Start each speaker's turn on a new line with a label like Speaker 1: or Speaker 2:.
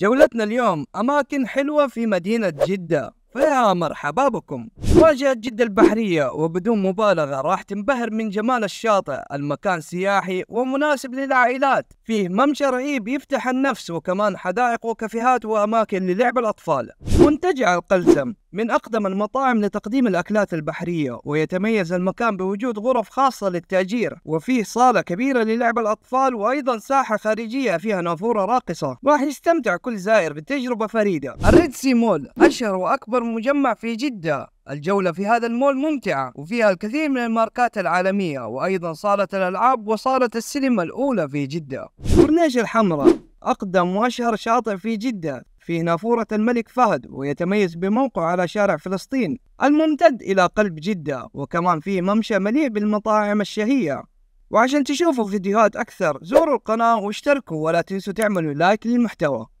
Speaker 1: جولتنا اليوم أماكن حلوة في مدينة جدة فيا مرحبا بكم مواجهة جدة البحرية وبدون مبالغة راح تنبهر من جمال الشاطئ المكان سياحي ومناسب للعائلات فيه ممشى رهيب يفتح النفس وكمان حدائق وكافيهات وأماكن للعب الأطفال منتجع القلزم من أقدم المطاعم لتقديم الأكلات البحرية ويتميز المكان بوجود غرف خاصة للتأجير وفيه صالة كبيرة للعب الأطفال وأيضا ساحة خارجية فيها نافورة راقصة راح يستمتع كل زائر بتجربة فريدة الريد سي مول أشهر وأكبر مجمع في جدة الجولة في هذا المول ممتعة وفيها الكثير من الماركات العالمية وأيضا صالة الألعاب وصالة السينما الأولى في جدة كورنيش الحمراء أقدم وأشهر شاطئ في جدة فيه نافورة الملك فهد ويتميز بموقع على شارع فلسطين الممتد إلى قلب جدة وكمان فيه ممشى مليء بالمطاعم الشهية وعشان تشوفوا فيديوهات أكثر زوروا القناة واشتركوا ولا تنسوا تعملوا لايك للمحتوى